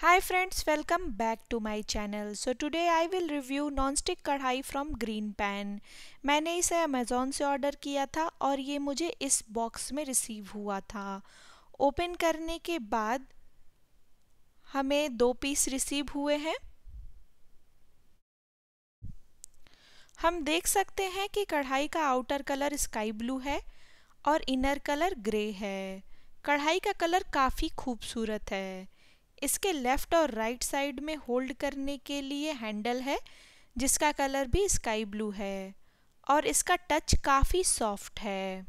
Hi friends, welcome back to my channel. So today I will review non-stick कढ़ाई from Green Pan. मैंने इसे Amazon से order किया था और ये मुझे इस बॉक्स में रिसीव हुआ था ओपन करने के बाद हमें दो पीस रिसीव हुए हैं हम देख सकते हैं कि कढ़ाई का आउटर कलर स्काई ब्लू है और इनर कलर ग्रे है कढ़ाई का कलर काफ़ी खूबसूरत है इसके लेफ़्ट और राइट right साइड में होल्ड करने के लिए हैंडल है जिसका कलर भी स्काई ब्लू है और इसका टच काफ़ी सॉफ्ट है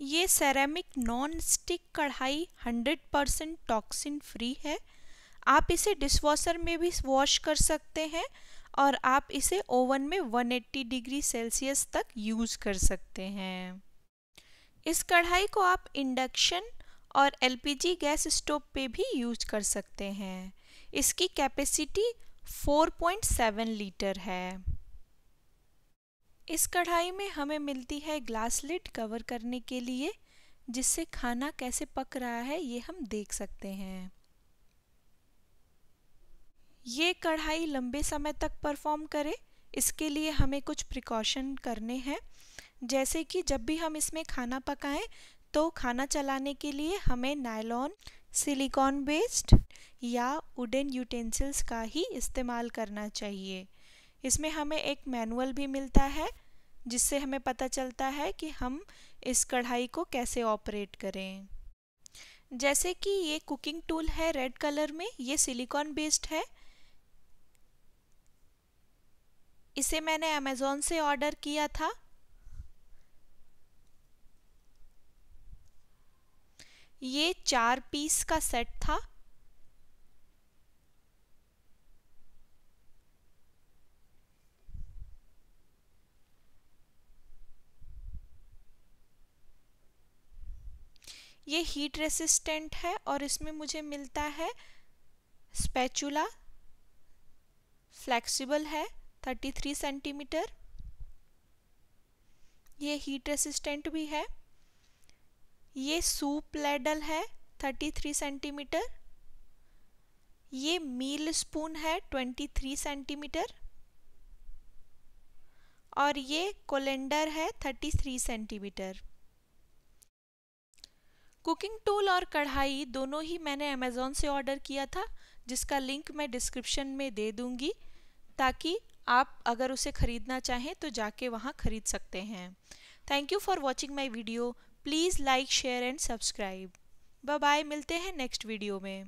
ये सेरेमिक नॉन स्टिक कढ़ाई 100% परसेंट टॉक्सिन फ्री है आप इसे डिशवॉशर में भी वॉश कर सकते हैं और आप इसे ओवन में 180 डिग्री सेल्सियस तक यूज़ कर सकते हैं इस कढ़ाई को आप इंडक्शन और एलपीजी गैस स्टोव पे भी यूज कर सकते हैं इसकी कैपेसिटी 4.7 लीटर है इस कढ़ाई में हमें मिलती है ग्लास लिड कवर करने के लिए जिससे खाना कैसे पक रहा है ये हम देख सकते हैं ये कढ़ाई लंबे समय तक परफॉर्म करे इसके लिए हमें कुछ प्रिकॉशन करने हैं जैसे कि जब भी हम इसमें खाना पकाएं तो खाना चलाने के लिए हमें नायलॉन सिलिकॉन बेस्ड या वुडन यूटेंसिल्स का ही इस्तेमाल करना चाहिए इसमें हमें एक मैनुअल भी मिलता है जिससे हमें पता चलता है कि हम इस कढ़ाई को कैसे ऑपरेट करें जैसे कि ये कुकिंग टूल है रेड कलर में ये सिलिकॉन बेस्ड है इसे मैंने अमेज़ोन से ऑर्डर किया था ये चार पीस का सेट था ये हीट रेसिस्टेंट है और इसमें मुझे मिलता है स्पैचुला फ्लेक्सिबल है 33 सेंटीमीटर ये हीट रेसिस्टेंट भी है ये सूप लेडल है 33 सेंटीमीटर ये मील स्पून है 23 सेंटीमीटर और ये कोलेंडर है 33 सेंटीमीटर कुकिंग टूल और कढ़ाई दोनों ही मैंने अमेज़ोन से ऑर्डर किया था जिसका लिंक मैं डिस्क्रिप्शन में दे दूंगी ताकि आप अगर उसे ख़रीदना चाहें तो जाके वहाँ ख़रीद सकते हैं thank you for watching my video please like share and subscribe bye मिलते हैं नेक्स्ट वीडियो में